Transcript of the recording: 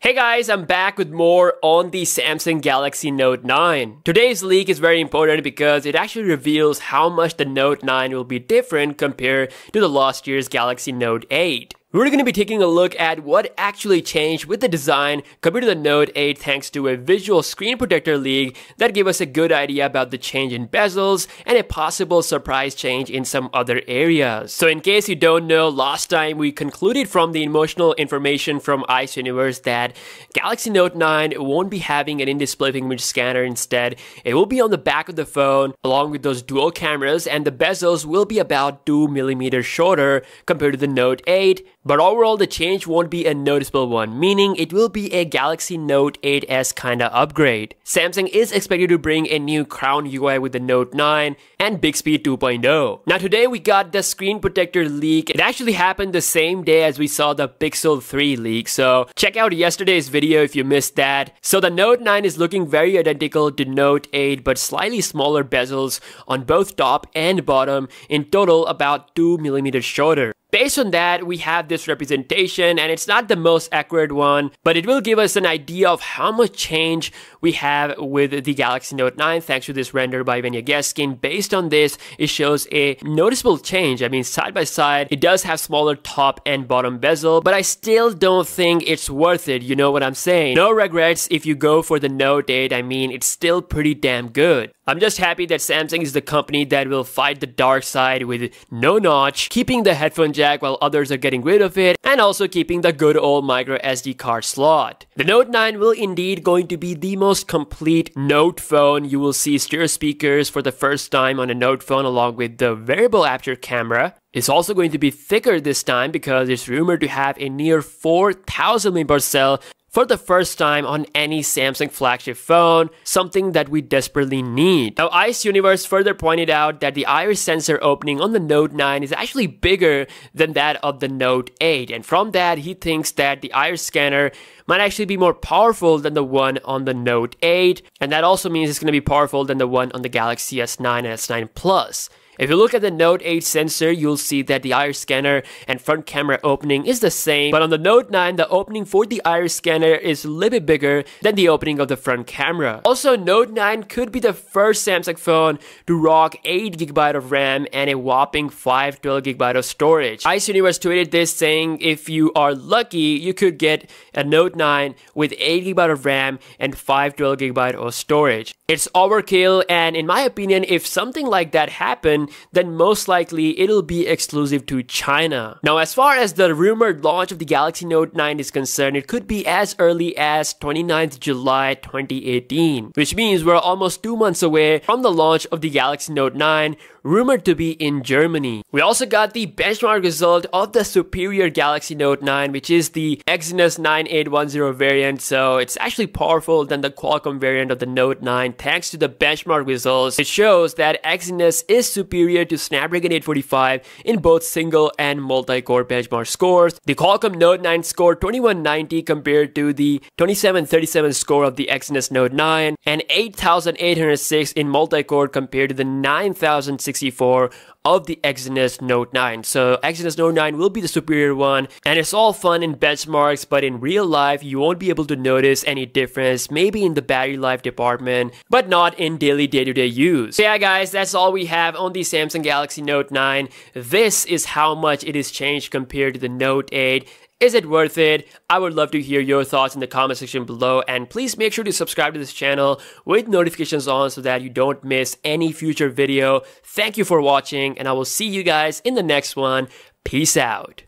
Hey guys, I'm back with more on the Samsung Galaxy Note 9. Today's leak is very important because it actually reveals how much the Note 9 will be different compared to the last year's Galaxy Note 8. We're going to be taking a look at what actually changed with the design compared to the Note 8 thanks to a visual screen protector leak that gave us a good idea about the change in bezels and a possible surprise change in some other areas. So in case you don't know, last time we concluded from the emotional information from ICE Universe that Galaxy Note 9 won't be having an in-display fingerprint scanner instead. It will be on the back of the phone along with those dual cameras and the bezels will be about 2mm shorter compared to the Note 8 but overall, the change won't be a noticeable one, meaning it will be a Galaxy Note 8s kinda upgrade. Samsung is expected to bring a new crown UI with the Note 9 and Bixby 2.0. Now today we got the screen protector leak. It actually happened the same day as we saw the Pixel 3 leak, so check out yesterday's video if you missed that. So the Note 9 is looking very identical to Note 8, but slightly smaller bezels on both top and bottom, in total about 2mm shorter. Based on that, we have this representation and it's not the most accurate one, but it will give us an idea of how much change we have with the Galaxy Note 9 thanks to this render by Venya Gaskin. Based on this, it shows a noticeable change. I mean, side by side, it does have smaller top and bottom bezel, but I still don't think it's worth it. You know what I'm saying? No regrets if you go for the Note 8. I mean, it's still pretty damn good. I'm just happy that Samsung is the company that will fight the dark side with no notch, keeping the headphone jack while others are getting rid of it, and also keeping the good old micro SD card slot. The Note 9 will indeed going to be the most complete Note phone. You will see stereo speakers for the first time on a Note phone along with the variable aperture camera. It's also going to be thicker this time because it's rumored to have a near 4000 mAh cell for the first time on any Samsung flagship phone, something that we desperately need. Now, Ice Universe further pointed out that the iris sensor opening on the Note 9 is actually bigger than that of the Note 8, and from that, he thinks that the iris scanner might actually be more powerful than the one on the Note 8, and that also means it's going to be powerful than the one on the Galaxy S9 and S9 Plus. If you look at the Note 8 sensor, you'll see that the iris scanner and front camera opening is the same, but on the Note 9, the opening for the iris scanner is a little bit bigger than the opening of the front camera. Also, Note 9 could be the first Samsung phone to rock 8GB of RAM and a whopping 512GB of storage. Ice Universe tweeted this saying, if you are lucky, you could get a Note 9 with 8GB of RAM and 512GB of storage. It's overkill, and in my opinion, if something like that happened, then most likely it'll be exclusive to China. Now, as far as the rumored launch of the Galaxy Note 9 is concerned, it could be as early as 29th July 2018, which means we're almost two months away from the launch of the Galaxy Note 9, rumored to be in Germany. We also got the benchmark result of the superior Galaxy Note 9, which is the Exynos 9810 variant, so it's actually powerful than the Qualcomm variant of the Note 9 thanks to the benchmark results. It shows that Exynos is superior superior to Snapdragon 845 in both single and multi-core benchmark scores. The Qualcomm Note 9 scored 2190 compared to the 2737 score of the Exynos Note 9 and 8806 in multi-core compared to the 9064 of the Exynos Note 9. So Exynos Note 9 will be the superior one and it's all fun in benchmarks but in real life you won't be able to notice any difference maybe in the battery life department but not in daily day-to-day use. So yeah guys that's all we have on the Samsung Galaxy Note 9. This is how much it has changed compared to the Note 8. Is it worth it? I would love to hear your thoughts in the comment section below and please make sure to subscribe to this channel with notifications on so that you don't miss any future video. Thank you for watching and I will see you guys in the next one. Peace out.